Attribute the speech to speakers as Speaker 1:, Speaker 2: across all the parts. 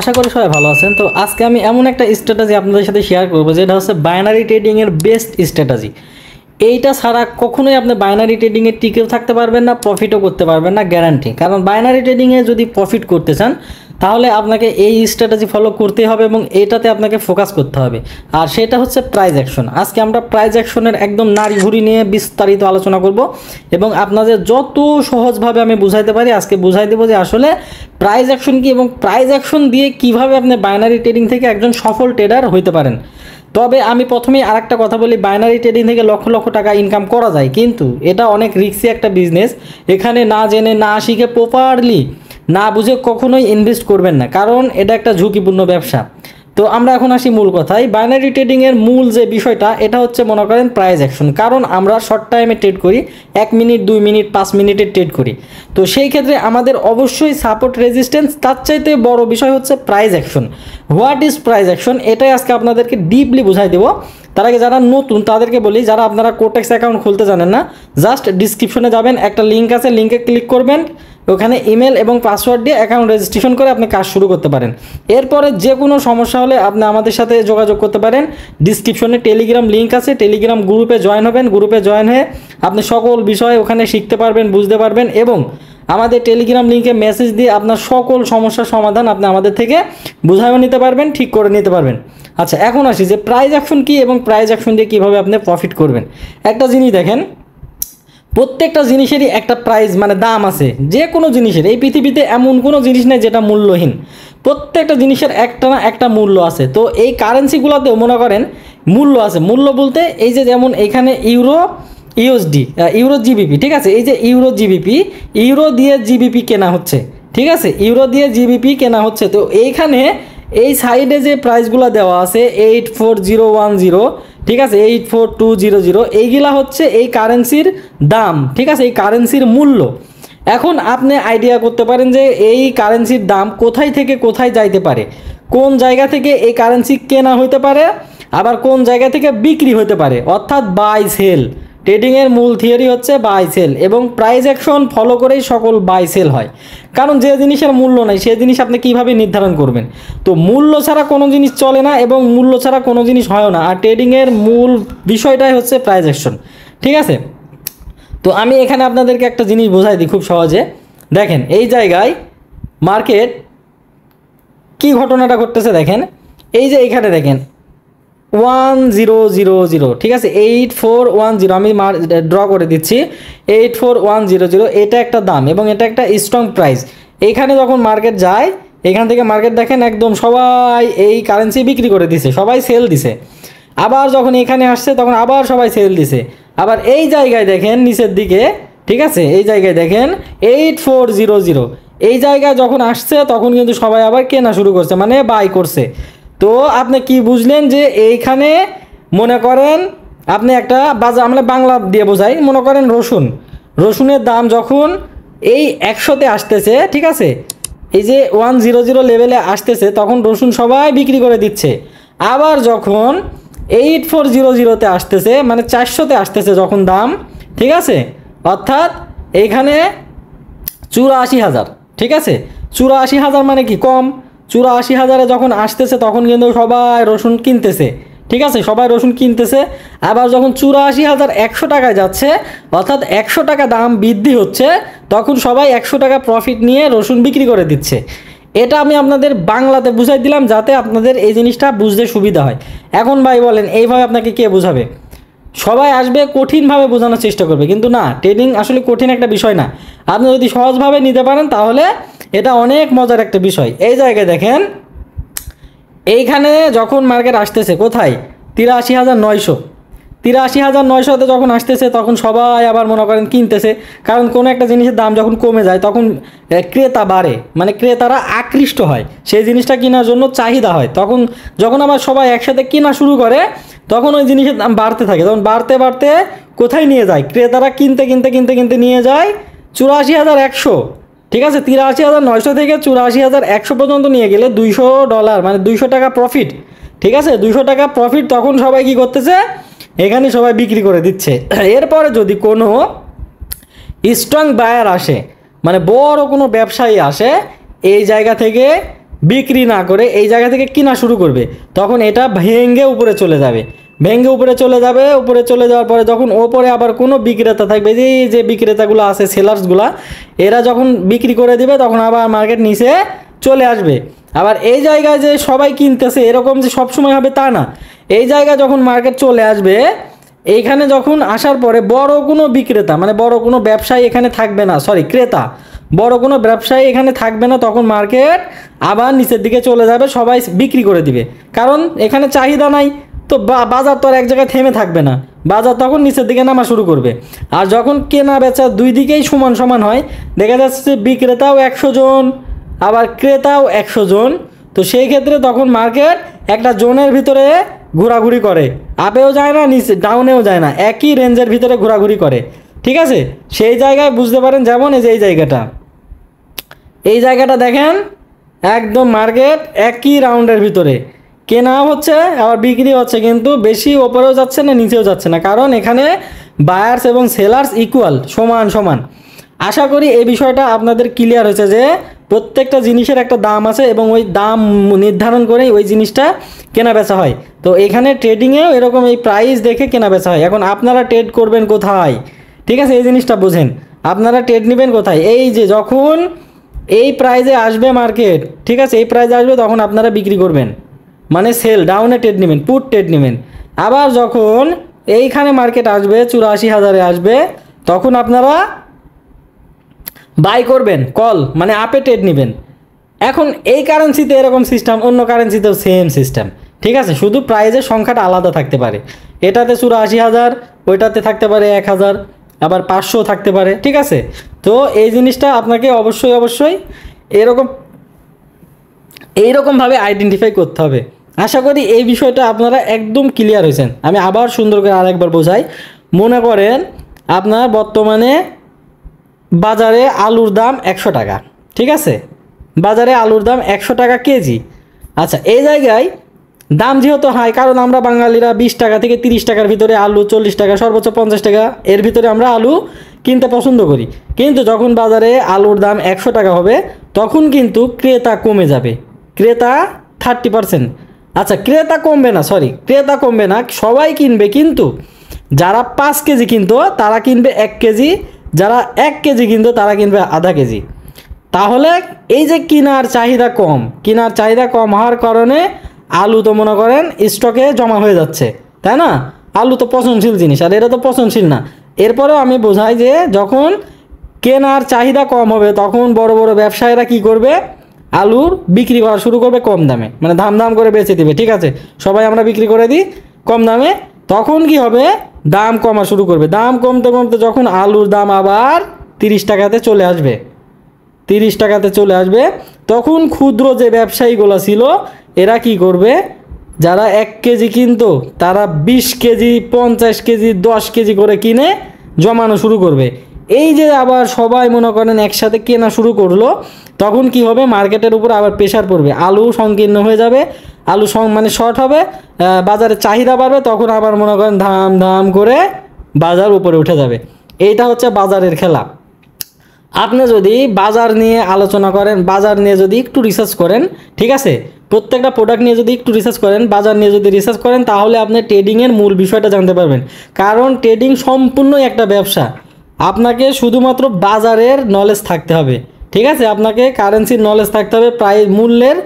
Speaker 1: আশা করি সবাই ভালো আছেন তো আজকে আমি এমন একটা স্ট্র্যাটাজি আপনাদের সাথে শেয়ার করবো যেটা হচ্ছে বাইনারি ট্রেডিংয়ের বেস্ট স্ট্র্যাটাজি এইটা ছাড়া কখনোই আপনি বাইনারি ট্রেডিংয়ে টিকেও থাকতে পারবেন না প্রফিটও করতে পারবেন না গ্যারান্টি কারণ বাইনারি ট্রেডিংয়ে যদি প্রফিট করতে চান তাহলে আপনাকে এই স্ট্র্যাটেজি ফলো করতে হবে এবং এটাতে আপনাকে ফোকাস করতে হবে আর সেটা হচ্ছে প্রাইজ অ্যাকশন আজকে আমরা প্রাইজ অ্যাকশনের একদম নারী ঘুরি নিয়ে বিস্তারিত আলোচনা করব এবং আপনাদের যত সহজভাবে আমি বুঝাইতে পারি আজকে বুঝাই দেবো যে আসলে প্রাইজ অ্যাকশন কি এবং প্রাইজ অ্যাকশন দিয়ে কিভাবে আপনি বাইনারি ট্রেডিং থেকে একজন সফল ট্রেডার হইতে পারেন তবে আমি প্রথমেই আরেকটা কথা বলি বাইনারি ট্রেডিং থেকে লক্ষ লক্ষ টাকা ইনকাম করা যায় কিন্তু এটা অনেক রিক্সি একটা বিজনেস এখানে না জেনে না শিখে প্রপারলি না বুঝে কখনোই ইনভেস্ট করবেন না কারণ এটা একটা ঝুঁকিপূর্ণ ব্যবসা তো আমরা এখন আসি মূল কথায় বাইনারি ট্রেডিংয়ের মূল যে বিষয়টা এটা হচ্ছে মনে করেন প্রাইজ অ্যাকশন কারণ আমরা শর্ট টাইমে ট্রেড করি এক মিনিট দুই মিনিট পাঁচ মিনিটে ট্রেড করি তো সেই ক্ষেত্রে আমাদের অবশ্যই সাপোর্ট রেজিস্ট্যান্স তার চাইতে বড় বিষয় হচ্ছে price action what is price action এটাই আজকে আপনাদেরকে ডিপলি বুঝাই দেবো তার আগে যারা নতুন তাদেরকে বলি যারা আপনারা কোটেক্স অ্যাকাউন্ট খুলতে জানেন না জাস্ট ডিসক্রিপশনে যাবেন একটা লিঙ্ক আছে লিঙ্কে ক্লিক করবেন ওখানে ইমেল এবং পাসওয়ার্ড দিয়ে অ্যাকাউন্ট রেজিস্ট্রেশন করে আপনি কাজ শুরু করতে পারেন এরপরে যে কোনো সমস্যা হলে আপনি আমাদের সাথে যোগাযোগ করতে পারেন ডিসক্রিপশনে টেলিগ্রাম লিঙ্ক আছে টেলিগ্রাম গ্রুপে জয়েন হবেন গ্রুপে জয়েন হয়ে আপনি সকল বিষয়ে ওখানে শিখতে পারবেন বুঝতে পারবেন এবং আমাদের টেলিগ্রাম লিঙ্কে মেসেজ দিয়ে আপনার সকল সমস্যার সমাধান আপনি আমাদের থেকে বুঝাইও নিতে পারবেন ঠিক করে নিতে পারবেন আচ্ছা এখন আসি যে প্রাইজ অ্যাকশন কী এবং প্রাইজ অ্যাকশন দিয়ে কীভাবে আপনি প্রফিট করবেন একটা জিনিস দেখেন প্রত্যেকটা জিনিসেরই একটা প্রাইস মানে দাম আছে যে কোনো জিনিসের এই পৃথিবীতে এমন কোনো জিনিস নেই যেটা মূল্যহীন প্রত্যেকটা জিনিসের একটা না একটা মূল্য আছে তো এই কারেন্সিগুলোতেও মনে করেন মূল্য আছে মূল্য বলতে এই যে যেমন এখানে ইউরো ইউএসডি ইউরো জিবিপি ঠিক আছে এই যে ইউরো জিবিপি ইউরো দিয়ে জিবিপি কেনা হচ্ছে ঠিক আছে ইউরো দিয়ে জিবিপি কেনা হচ্ছে তো এইখানে এই সাইডে যে প্রাইসগুলো দেওয়া আছে eight four zero one zero ঠিক আছে eight four two zero zero এইগুলা হচ্ছে এই কারেন্সির দাম ঠিক আছে এই কারেন্সির মূল্য এখন আপনি আইডিয়া করতে পারেন যে এই কারেন্সির দাম কোথায় থেকে কোথায় যাইতে পারে কোন জায়গা থেকে এই কারেন্সি কেনা হইতে পারে আবার কোন জায়গা থেকে বিক্রি হতে পারে অর্থাৎ বাই সেল ট্রেডিংয়ের মূল থিওরি হচ্ছে বাই সেল এবং প্রাইস অ্যাকশন ফলো করেই সকল বাই সেল হয় কারণ যে জিনিসের মূল্য নাই সে জিনিস আপনি কীভাবে নির্ধারণ করবেন তো মূল্য ছাড়া কোনো জিনিস চলে না এবং মূল্য ছাড়া কোনো জিনিস হয় না আর ট্রেডিংয়ের মূল বিষয়টাই হচ্ছে প্রাইস অ্যাকশন ঠিক আছে তো আমি এখানে আপনাদেরকে একটা জিনিস বোঝাই দিই খুব সহজে দেখেন এই জায়গায় মার্কেট কি ঘটনাটা ঘটতেছে দেখেন এই যে এখানে দেখেন ওয়ান জিরো জিরো জিরো ঠিক আছে এইট ফোর ওয়ান জিরো আমি মার ড্র করে দিচ্ছি eight four one zero zero এটা একটা দাম এবং এটা একটা স্ট্রং প্রাইস এখানে যখন মার্কেট যায় এখান থেকে মার্কেট দেখেন একদম সবাই এই কারেন্সি বিক্রি করে দিছে সবাই সেল দিছে আবার যখন এখানে আসছে তখন আবার সবাই সেল দিছে আবার এই জায়গায় দেখেন নিচের দিকে ঠিক আছে এই জায়গায় দেখেন এইট ফোর জিরো জিরো এই জায়গায় যখন আসছে তখন কিন্তু সবাই আবার কেনা শুরু করছে মানে বাই করছে তো আপনি কি বুঝলেন যে এইখানে মনে করেন আপনি একটা বাজার আমরা বাংলা দিয়ে বোঝাই মনে করেন রসুন রসুনের দাম যখন এই একশোতে আসতেছে ঠিক আছে এই যে ওয়ান জিরো জিরো লেভেলে আসতেছে তখন রসুন সবাই বিক্রি করে দিচ্ছে আবার যখন এইট ফোর জিরো জিরোতে আসতেছে মানে চারশোতে আসতেছে যখন দাম ঠিক আছে অর্থাৎ এইখানে চুরাশি হাজার ঠিক আছে চুরাশি হাজার মানে কি কম চুরাশি হাজারে যখন আসতেছে তখন কিন্তু সবাই রসুন কিনতেছে ঠিক আছে সবাই রসুন কিনতেছে আবার যখন চুরাশি হাজার একশো টাকায় যাচ্ছে অর্থাৎ একশো টাকা দাম বৃদ্ধি হচ্ছে তখন সবাই একশো টাকা প্রফিট নিয়ে রসুন বিক্রি করে দিচ্ছে এটা আমি আপনাদের বাংলাতে বুঝাই দিলাম যাতে আপনাদের এই জিনিসটা বুঝতে সুবিধা হয় এখন ভাই বলেন এইভাবে আপনাকে কে বোঝাবে সবাই আসবে কঠিনভাবে বোঝানোর চেষ্টা করবে কিন্তু না ট্রেডিং আসলে কঠিন একটা বিষয় না আপনি যদি সহজভাবে নিতে পারেন তাহলে এটা অনেক মজার একটা বিষয় এই জায়গায় দেখেন এইখানে যখন মার্কেট আসতেছে কোথায় তিরাশি হাজার নয়শো তিরাশি হাজার নয়শোতে যখন আসতেছে তখন সবাই আবার মনে করেন কিনতেছে কারণ কোনো একটা জিনিসের দাম যখন কমে যায় তখন ক্রেতা বাড়ে মানে ক্রেতারা আকৃষ্ট হয় সেই জিনিসটা কেনার জন্য চাহিদা হয় তখন যখন আবার সবাই একসাথে কেনা শুরু করে তখন ওই জিনিসের দাম বাড়তে থাকে তখন বাড়তে বাড়তে কোথায় নিয়ে যায় ক্রেতারা কিনতে কিনতে কিনতে কিনতে নিয়ে যায় চুরাশি হাজার একশো ঠিক আছে তিরাশি হাজার নয়শো থেকে চুরাশি হাজার একশো পর্যন্ত নিয়ে গেলে দুইশো ডলার মানে দুইশো টাকা প্রফিট ঠিক আছে দুইশো টাকা প্রফিট তখন সবাই কি করতেছে এখানে সবাই বিক্রি করে দিচ্ছে এরপরে যদি কোনো স্ট্রং বায়ার আসে মানে বড় কোনো ব্যবসায়ী আসে এই জায়গা থেকে বিক্রি না করে এই জায়গা থেকে কিনা শুরু করবে তখন এটা ভেঙে উপরে চলে যাবে ভেঙে উপরে চলে যাবে উপরে চলে যাওয়ার পরে যখন ওপরে আবার কোনো বিক্রেতা থাকবে যে যে বিক্রেতাগুলো আছে সেলার্সগুলো এরা যখন বিক্রি করে দিবে তখন আবার মার্কেট নিচে চলে আসবে আবার এই জায়গায় যে সবাই কিনতেছে এরকম যে সবসময় হবে তা না এই জায়গায় যখন মার্কেট চলে আসবে এইখানে যখন আসার পরে বড় কোনো বিক্রেতা মানে বড় কোনো ব্যবসায়ী এখানে থাকবে না সরি ক্রেতা বড় কোনো ব্যবসায়ী এখানে থাকবে না তখন মার্কেট আবার নিচের দিকে চলে যাবে সবাই বিক্রি করে দিবে কারণ এখানে চাহিদা নাই তো বাজার তো আর এক জায়গায় থেমে থাকবে না বাজার তখন নিচের দিকে নামা শুরু করবে আর যখন কেনা বেচা দুই দিকেই সমান সমান হয় দেখা যাচ্ছে বিক্রেতাও একশো জন আবার ক্রেতাও একশো জন তো সেই ক্ষেত্রে তখন মার্কেট একটা জোনের ভিতরে ঘোরাঘুরি করে আপেও যায় না নিচে ডাউনেও যায় না একই রেঞ্জের ভিতরে ঘোরাঘুরি করে ঠিক আছে সেই জায়গায় বুঝতে পারেন যেমন এই যে এই জায়গাটা এই জায়গাটা দেখেন একদম মার্কেট একই রাউন্ডের ভিতরে কেনা হচ্ছে আবার বিক্রি হচ্ছে কিন্তু বেশি ওপরেও যাচ্ছে না নিচেও যাচ্ছে না কারণ এখানে বায়ার্স এবং সেলার্স ইকুয়াল সমান সমান আশা করি এই বিষয়টা আপনাদের ক্লিয়ার হয়েছে যে প্রত্যেকটা জিনিসের একটা দাম আছে এবং ওই দাম নির্ধারণ করেই ওই জিনিসটা কেনা বেচা হয় তো এখানে ট্রেডিংয়েও এরকম এই প্রাইস দেখে কেনা বেচা হয় এখন আপনারা ট্রেড করবেন কোথায় ঠিক আছে এই জিনিসটা বোঝেন আপনারা ট্রেড নেবেন কোথায় এই যে যখন এই প্রাইজে আসবে মার্কেট ঠিক আছে এই প্রাইজে আসবে তখন আপনারা বিক্রি করবেন মানে সেল ডাউনে ট্রেড নেবেন পুট ট্রেড নেবেন আবার যখন এইখানে মার্কেট আসবে চুরাশি হাজারে আসবে তখন আপনারা বাই করবেন কল মানে আপে ট্রেড নেবেন এখন এই কারেন্সিতে এরকম সিস্টেম অন্য কারেন্সিতেও সেম সিস্টেম ঠিক আছে শুধু প্রাইজের সংখ্যাটা আলাদা থাকতে পারে এটাতে চুরাশি হাজার ওইটাতে থাকতে পারে এক হাজার আবার পাঁচশো থাকতে পারে ঠিক আছে তো এই জিনিসটা আপনাকে অবশ্যই অবশ্যই এরকম এইরকমভাবে আইডেন্টিফাই করতে হবে আশা করি এই বিষয়টা আপনারা একদম ক্লিয়ার হয়েছেন আমি আবার সুন্দর করে আরেকবার বোঝাই মনে করেন আপনার বর্তমানে বাজারে আলুর দাম একশো টাকা ঠিক আছে বাজারে আলুর দাম একশো টাকা কেজি আচ্ছা এই জায়গায় দাম যেহেতু হাই কারণ আমরা বাঙালিরা বিশ টাকা থেকে তিরিশ টাকার ভিতরে আলু চল্লিশ টাকা সর্বোচ্চ পঞ্চাশ টাকা এর ভিতরে আমরা আলু কিনতে পছন্দ করি কিন্তু যখন বাজারে আলুর দাম একশো টাকা হবে তখন কিন্তু ক্রেতা কমে যাবে ক্রেতা থার্টি পারসেন্ট আচ্ছা ক্রেতা কমবে না সরি ক্রেতা কমবে না সবাই কিনবে কিন্তু যারা পাঁচ কেজি কিনতো তারা কিনবে এক কেজি যারা এক কেজি কিনতো তারা কিনবে আধা কেজি তাহলে এই যে কিনার চাহিদা কম কিনার চাহিদা কম হওয়ার কারণে আলু তো মনে করেন স্টকে জমা হয়ে যাচ্ছে তাই না আলু তো পচনশীল জিনিস আর এটা তো পচনশীল না এরপরেও আমি বোঝাই যে যখন কেনার চাহিদা কম হবে তখন বড় বড় ব্যবসায়ীরা কি করবে আলুর বিক্রি করা শুরু করবে কম দামে মানে দাম দাম করে বেঁচে দিবে ঠিক আছে সবাই আমরা বিক্রি করে দিই কম দামে তখন কি হবে দাম কমা শুরু করবে দাম কমতে কমতে যখন আলুর দাম আবার তিরিশ টাকাতে চলে আসবে তিরিশ টাকাতে চলে আসবে তখন ক্ষুদ্র যে ব্যবসায়ীগুলো ছিল এরা কি করবে যারা এক কেজি কিনতো তারা বিশ কেজি পঞ্চাশ কেজি দশ কেজি করে কিনে জমানো শুরু করবে এই যে আবার সবাই মনে করেন একসাথে কেনা শুরু করলো তখন কি হবে মার্কেটের উপর আবার প্রেশার পড়বে আলু সংকীর্ণ হয়ে যাবে আলু মানে শর্ট হবে বাজারে চাহিদা বাড়বে তখন আবার মনে করেন ধাম ধাম করে বাজার উপরে উঠে যাবে এইটা হচ্ছে বাজারের খেলা আপনি যদি বাজার নিয়ে আলোচনা করেন বাজার নিয়ে যদি একটু রিসার্চ করেন ঠিক আছে প্রত্যেকটা প্রোডাক্ট নিয়ে যদি একটু রিসার্চ করেন বাজার নিয়ে যদি রিসার্চ করেন তাহলে আপনি ট্রেডিংয়ের মূল বিষয়টা জানতে পারবেন কারণ ট্রেডিং সম্পূর্ণই একটা ব্যবসা আপনাকে শুধুমাত্র বাজারের নলেজ থাকতে হবে ঠিক আছে আপনাকে কারেন্সির নলেজ থাকতে হবে প্রায় মূল্যের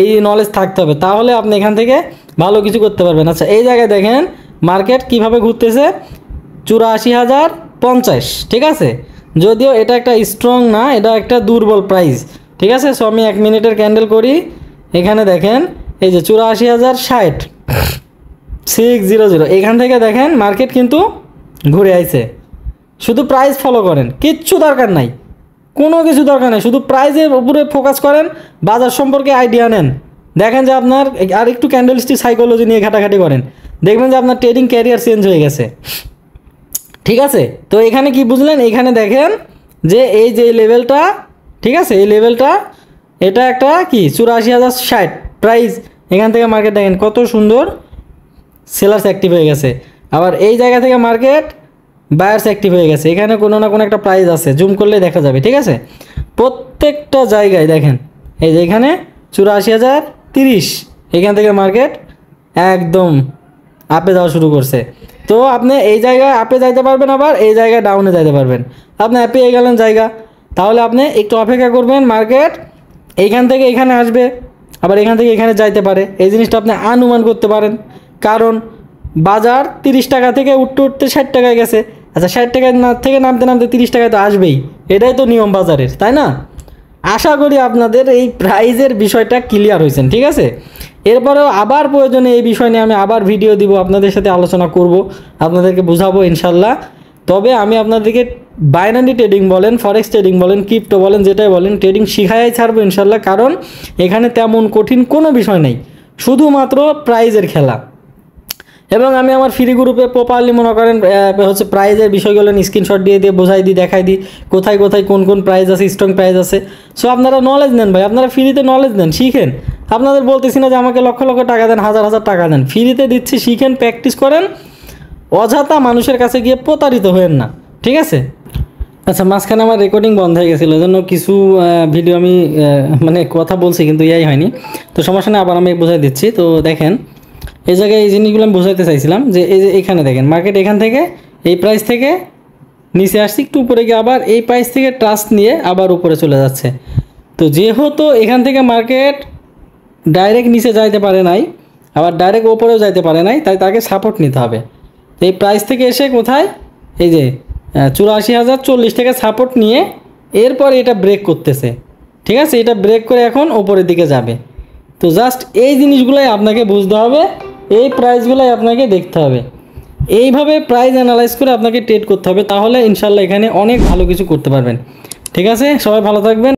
Speaker 1: এই নলেজ থাকতে হবে তাহলে আপনি এখান থেকে ভালো কিছু করতে পারবেন আচ্ছা এই জায়গায় দেখেন মার্কেট কিভাবে ঘুরতেছে চুরাশি হাজার পঞ্চাশ ঠিক আছে যদিও এটা একটা স্ট্রং না এটা একটা দুর্বল প্রাইস ঠিক আছে সো আমি এক মিনিটের ক্যান্ডেল করি এখানে দেখেন এই যে চুরাশি হাজার ষাট সিক্স জিরো জিরো এখান থেকে দেখেন মার্কেট কিন্তু ঘুরে আইছে শুধু প্রাইস ফলো করেন কিচ্ছু দরকার নাই কোনো কিছু দরকার নেই শুধু প্রাইজের উপরে ফোকাস করেন বাজার সম্পর্কে আইডিয়া নেন দেখেন যে আপনার আর একটু ক্যান্ডেলস্টি সাইকোলজি নিয়ে ঘাটাঘাটি করেন দেখবেন যে আপনার ট্রেডিং ক্যারিয়ার চেঞ্জ হয়ে গেছে ঠিক আছে তো এখানে কি বুঝলেন এখানে দেখেন যে এই যে লেভেলটা ঠিক আছে এই লেভেলটা এটা একটা কি চুরাশি হাজার ষাট প্রাইস এখান থেকে মার্কেট দেখেন কত সুন্দর সেলার্স অ্যাক্টিভ হয়ে গেছে আবার এই জায়গা থেকে মার্কেট বায়ার্স অ্যাক্টিভ হয়ে গেছে এখানে কোনো না কোনো একটা প্রাইজ আছে জুম করলে দেখা যাবে ঠিক আছে প্রত্যেকটা জায়গায় দেখেন এই যে এখানে চুরাশি হাজার তিরিশ এখান থেকে মার্কেট একদম আপে যাওয়া শুরু করছে তো আপনি এই জায়গায় আপে যাইতে পারবেন আবার এই জায়গায় ডাউনে যাইতে পারবেন আপনি পেয়ে গেলেন জায়গা তাহলে আপনি একটু অপেক্ষা করবেন মার্কেট এইখান থেকে এখানে আসবে আবার এখান থেকে এখানে যাইতে পারে এই জিনিসটা আপনি আনুমান করতে পারেন কারণ বাজার তিরিশ টাকা থেকে উঠতে উঠতে ষাট টাকায় গেছে আচ্ছা ষাট টাকা না থেকে নামতে নামতে তিরিশ টাকায় তো আসবেই এটাই তো নিয়ম বাজারের তাই না আশা করি আপনাদের এই প্রাইজের বিষয়টা ক্লিয়ার হয়েছেন ঠিক আছে এরপরেও আবার প্রয়োজনে এই বিষয় নিয়ে আমি আবার ভিডিও দিব আপনাদের সাথে আলোচনা করব আপনাদেরকে বুঝাবো ইনশাল্লাহ তবে আমি আপনাদেরকে বাইনারি ট্রেডিং বলেন ফরেক্স ট্রেডিং বলেন ক্রিপ্টো বলেন যেটাই বলেন ট্রেডিং শিখাই ছাড়বো ইনশাল্লাহ কারণ এখানে তেমন কঠিন কোনো বিষয় নেই শুধুমাত্র প্রাইজের খেলা এবং আমি আমার ফ্রি গ্রুপে প্রপারলি মনে করেন হচ্ছে প্রাইজের বিষয়গুলো স্ক্রিনশট দিয়ে দিয়ে বোঝাই দিই দেখাই দিই কোথায় কোথায় কোন কোন প্রাইজ আছে স্ট্রং প্রাইজ আছে সো আপনারা নলেজ নেন ভাই আপনারা ফ্রিতে নলেজ নেন শিখেন আপনাদের বলতেছি না যে আমাকে লক্ষ লক্ষ টাকা দেন হাজার হাজার টাকা দেন ফ্রিতে দিচ্ছি শিখেন প্র্যাকটিস করেন অযথা মানুষের কাছে গিয়ে প্রতারিত হয়েন না ঠিক আছে আচ্ছা মাঝখানে আমার রেকর্ডিং বন্ধ হয়ে গেছিলো জন্য কিছু ভিডিও আমি মানে কথা বলছি কিন্তু ইয়াই হয়নি তো সমস্যা নেই আবার আমি বোঝাই দিচ্ছি তো দেখেন এই জায়গায় এই জিনিসগুলো আমি বোঝাতে চাইছিলাম যে এই যে এখানে দেখেন মার্কেট এখান থেকে এই প্রাইস থেকে নিচে আসছি একটু উপরে গিয়ে আবার এই প্রাইস থেকে ট্রাস্ট নিয়ে আবার উপরে চলে যাচ্ছে তো যেহেতু এখান থেকে মার্কেট ডাইরেক্ট নিচে যাইতে পারে নাই আবার ডাইরেক্ট ওপরেও যাইতে পারে নাই তাই তাকে সাপোর্ট নিতে হবে এই প্রাইস থেকে এসে কোথায় এই যে চুরাশি হাজার চল্লিশ টাকা সাপোর্ট নিয়ে এরপর এটা ব্রেক করতেছে ঠিক আছে এটা ব্রেক করে এখন ওপরের দিকে যাবে তো জাস্ট এই জিনিসগুলোই আপনাকে বুঝতে হবে এই প্রাইসগুলোই আপনাকে দেখতে হবে এইভাবে প্রাইস অ্যানালাইজ করে আপনাকে ট্রেড করতে হবে তাহলে ইনশাল্লাহ এখানে অনেক ভালো কিছু করতে পারবেন ঠিক আছে সবাই ভালো থাকবেন